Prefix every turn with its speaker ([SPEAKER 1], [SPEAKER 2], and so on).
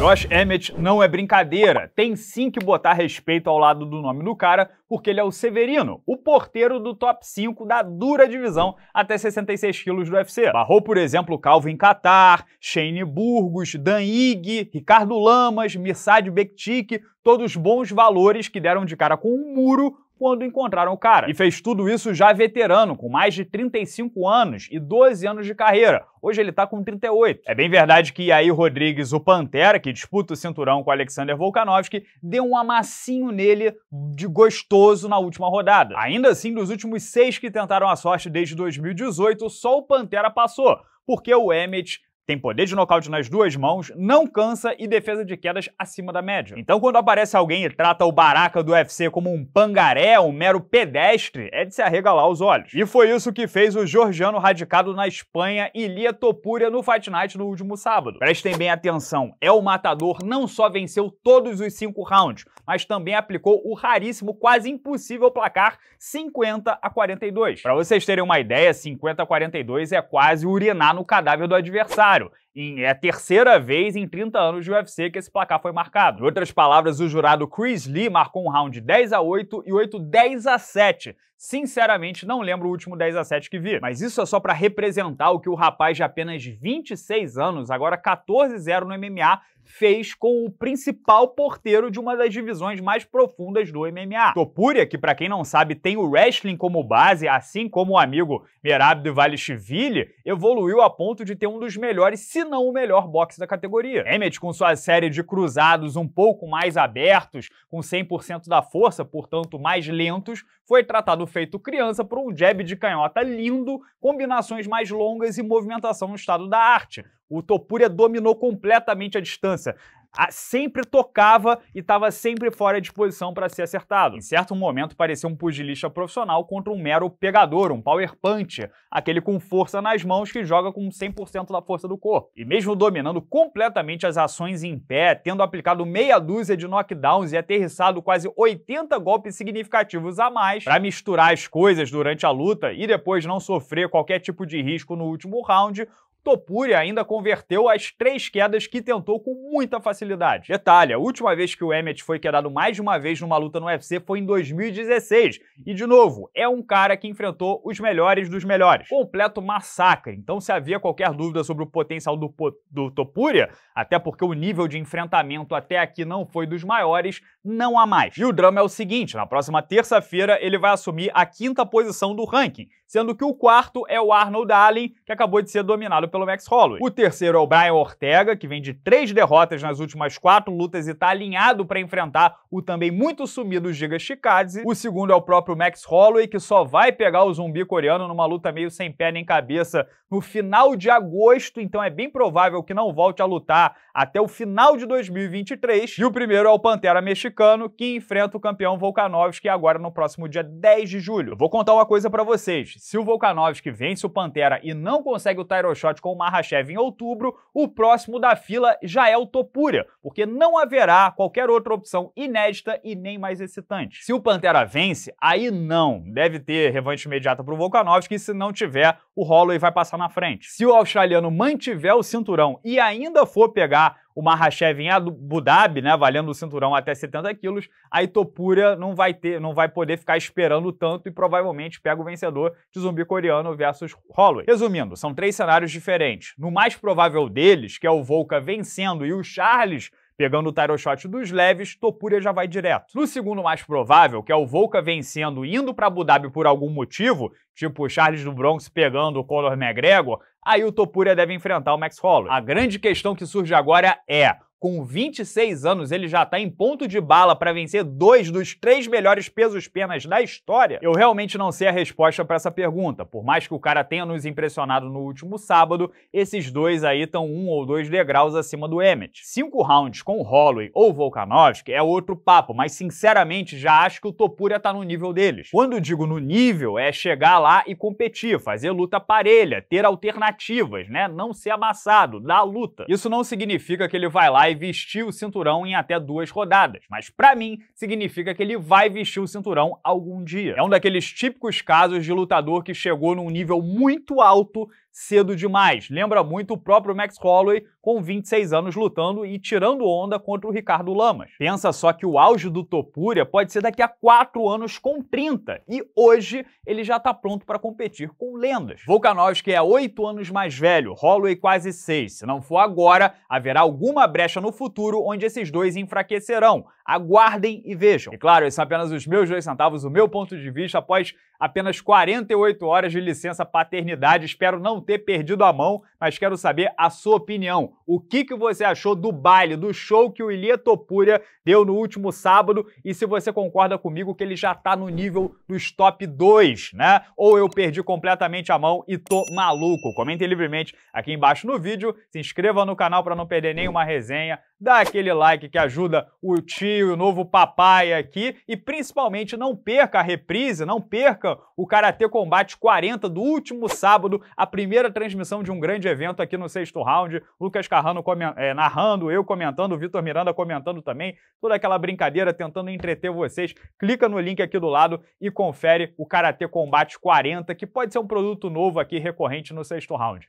[SPEAKER 1] Josh Emmett não é brincadeira. Tem sim que botar respeito ao lado do nome do cara, porque ele é o Severino, o porteiro do top 5 da dura divisão até 66 quilos do UFC. Barrou, por exemplo, Calvin Qatar, Shane Burgos, Dan Ig, Ricardo Lamas, Mirsad Bektik, todos bons valores que deram de cara com um muro quando encontraram o cara. E fez tudo isso já veterano, com mais de 35 anos e 12 anos de carreira. Hoje ele tá com 38. É bem verdade que aí Rodrigues, o Pantera, que disputa o cinturão com Alexander Volkanovski, deu um amassinho nele de gostoso na última rodada. Ainda assim, dos últimos seis que tentaram a sorte desde 2018, só o Pantera passou porque o Emmett tem poder de nocaute nas duas mãos, não cansa e defesa de quedas acima da média. Então, quando aparece alguém e trata o Baraka do UFC como um pangaré, um mero pedestre, é de se arregalar os olhos. E foi isso que fez o georgiano radicado na Espanha Ilia Topuria no Fight Night no último sábado. Prestem bem atenção, é o matador não só venceu todos os cinco rounds, mas também aplicou o raríssimo, quase impossível placar 50 a 42. Para vocês terem uma ideia, 50 a 42 é quase urinar no cadáver do adversário. claro, Em, é a terceira vez em 30 anos de UFC que esse placar foi marcado. Em outras palavras, o jurado Chris Lee marcou um round 10 a 8 e 8 10 a 7. Sinceramente, não lembro o último 10 a 7 que vi, mas isso é só para representar o que o rapaz de apenas 26 anos, agora 14-0 no MMA, fez com o principal porteiro de uma das divisões mais profundas do MMA. Topuria, que para quem não sabe tem o wrestling como base, assim como o amigo Merab Duvalishvili, evoluiu a ponto de ter um dos melhores se não o melhor boxe da categoria. Emmett, com sua série de cruzados um pouco mais abertos, com 100% da força, portanto mais lentos, foi tratado feito criança por um jab de canhota lindo, combinações mais longas e movimentação no estado da arte. O Topuria dominou completamente a distância sempre tocava e estava sempre fora de posição para ser acertado. Em certo momento, parecia um pugilista profissional contra um mero pegador, um power punch, aquele com força nas mãos que joga com 100% da força do corpo. E mesmo dominando completamente as ações em pé, tendo aplicado meia dúzia de knockdowns e aterrissado quase 80 golpes significativos a mais, para misturar as coisas durante a luta e depois não sofrer qualquer tipo de risco no último round, Topuri ainda converteu as três quedas que tentou com muita facilidade. Detalhe, a última vez que o Emmett foi quedado mais de uma vez numa luta no UFC foi em 2016. E de novo, é um cara que enfrentou os melhores dos melhores. Completo massacre. Então se havia qualquer dúvida sobre o potencial do, do Topuria, até porque o nível de enfrentamento até aqui não foi dos maiores, não há mais. E o drama é o seguinte, na próxima terça-feira ele vai assumir a quinta posição do ranking, sendo que o quarto é o Arnold Allen, que acabou de ser dominado pelo Max Holloway. O terceiro é o Brian Ortega, que vem de três derrotas nas últimas quatro lutas e está alinhado para enfrentar o também muito sumido Giga Chikadze. O segundo é o próprio Max Holloway, que só vai pegar o zumbi coreano numa luta meio sem pé nem cabeça no final de agosto, então é bem provável que não volte a lutar até o final de 2023. E o primeiro é o Pantera Mexicano, que enfrenta o campeão Volkanovski agora no próximo dia 10 de julho. Eu vou contar uma coisa para vocês. Se o Volkanovski vence o Pantera e não consegue o title shot com o Mahashev em outubro, o próximo da fila já é o Topuria, porque não haverá qualquer outra opção inédita e nem mais excitante. Se o Pantera vence, aí não. Deve ter revanche imediata pro Volkanovski, e se não tiver, o Holloway vai passar na frente. Se o australiano mantiver o cinturão e ainda for pegar o Mahashev em Abu Dhabi, né, valendo o cinturão até 70 quilos, a Itopura não vai ter, não vai poder ficar esperando tanto e provavelmente pega o vencedor de zumbi coreano versus Holloway. Resumindo, são três cenários diferentes. No mais provável deles, que é o Volca vencendo e o Charles Pegando o tarot shot dos leves, Topuria já vai direto. No segundo mais provável, que é o Volca vencendo indo para Abu Dhabi por algum motivo, tipo o Charles do Bronx pegando o Conor McGregor, aí o Topuria deve enfrentar o Max Holloway. A grande questão que surge agora é com 26 anos, ele já está em ponto de bala para vencer dois dos três melhores pesos-penas da história? Eu realmente não sei a resposta para essa pergunta. Por mais que o cara tenha nos impressionado no último sábado, esses dois aí estão um ou dois degraus acima do Emmett. Cinco rounds com Holloway ou Volkanovski é outro papo, mas sinceramente já acho que o Topuria está no nível deles. Quando digo no nível, é chegar lá e competir, fazer luta parelha, ter alternativas, né? Não ser amassado, dar luta. Isso não significa que ele vai lá vai vestir o cinturão em até duas rodadas, mas para mim significa que ele vai vestir o cinturão algum dia. É um daqueles típicos casos de lutador que chegou num nível muito alto cedo demais. Lembra muito o próprio Max Holloway com 26 anos lutando e tirando onda contra o Ricardo Lamas. Pensa só que o auge do Topuria pode ser daqui a 4 anos com 30, e hoje ele já está pronto para competir com lendas. Volkanovski é 8 anos mais velho, Holloway quase 6. Se não for agora, haverá alguma brecha no futuro onde esses dois enfraquecerão. Aguardem e vejam. E claro, esses são é apenas os meus dois centavos, o meu ponto de vista após apenas 48 horas de licença paternidade. Espero não ter perdido a mão, mas quero saber a sua opinião. O que, que você achou do baile, do show que o Ilia Topúria deu no último sábado e se você concorda comigo que ele já tá no nível dos top 2, né? Ou eu perdi completamente a mão e tô maluco. Comentem livremente aqui embaixo no vídeo, se inscreva no canal para não perder nenhuma resenha dá aquele like que ajuda o tio, o novo papai aqui e principalmente não perca a reprise, não perca o Karatê Combate 40 do último sábado, a primeira transmissão de um grande evento aqui no sexto round. Lucas Carrano é, narrando, eu comentando, o Vitor Miranda comentando também, toda aquela brincadeira tentando entreter vocês. Clica no link aqui do lado e confere o Karatê Combate 40, que pode ser um produto novo aqui recorrente no sexto round.